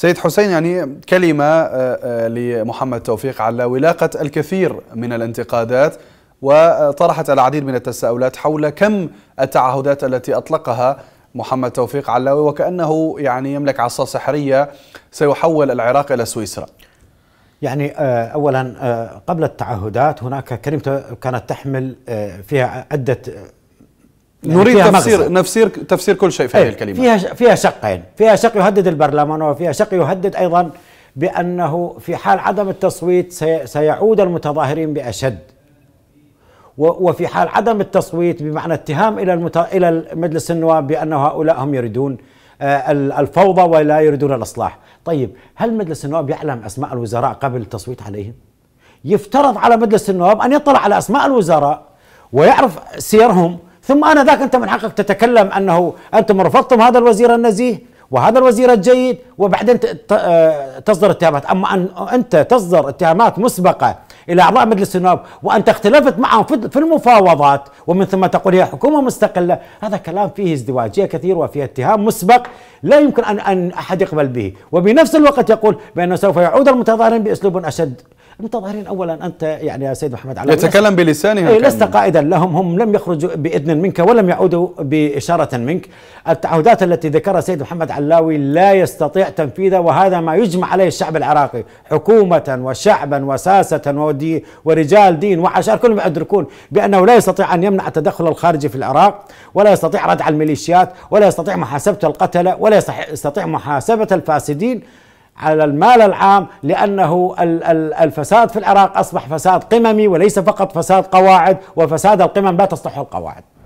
سيد حسين يعني كلمة آه، آه، لمحمد توفيق على ولاقة الكثير من الانتقادات وطرحت العديد من التساؤلات حول كم التعهدات التي أطلقها محمد توفيق علاوي وكأنه يعني يملك عصا سحرية سيحول العراق إلى سويسرا يعني آه، أولا قبل التعهدات هناك كلمة كانت تحمل فيها عدة يعني نريد تفسير نفسير تفسير تفسير كل شيء في هذه إيه، الكلمه فيها فيها شقين فيها شق يهدد البرلمان وفيها شق يهدد ايضا بانه في حال عدم التصويت سيعود المتظاهرين باشد وفي حال عدم التصويت بمعنى اتهام الى المت... الى مجلس النواب بان هؤلاء هم يريدون آه، الفوضى ولا يريدون الاصلاح، طيب هل مجلس النواب يعلم اسماء الوزراء قبل التصويت عليهم؟ يفترض على مجلس النواب ان يطلع على اسماء الوزراء ويعرف سيرهم ثم أنا ذاك أنت من حقك تتكلم أنه أنتم رفضتم هذا الوزير النزيه وهذا الوزير الجيد وبعدين آه، تصدر اتهامات أما أن أنت تصدر اتهامات مسبقة إلى أعضاء مجلس النواب وأنت اختلفت معهم في المفاوضات ومن ثم تقول هي حكومة مستقلة هذا كلام فيه ازدواجية كثير وفيه اتهام مسبق لا يمكن أن أحد يقبل به وبنفس الوقت يقول بأنه سوف يعود المتظاهرين بأسلوب أشد لتظهر اولا انت يعني يا سيد محمد علي يتكلم بلسانه إيه، لست قائدا لهم هم لم يخرجوا باذن منك ولم يعودوا باشاره منك التعهدات التي ذكرها سيد محمد علاوي لا يستطيع تنفيذها وهذا ما يجمع عليه الشعب العراقي حكومه وشعبا وساسه ودي ورجال دين وعشائر كلهم يدركون بانه لا يستطيع ان يمنع التدخل الخارجي في العراق ولا يستطيع ردع الميليشيات ولا يستطيع محاسبه القتله ولا يستطيع محاسبه الفاسدين على المال العام لأنه الفساد في العراق أصبح فساد قممي وليس فقط فساد قواعد وفساد القمم لا تصلح القواعد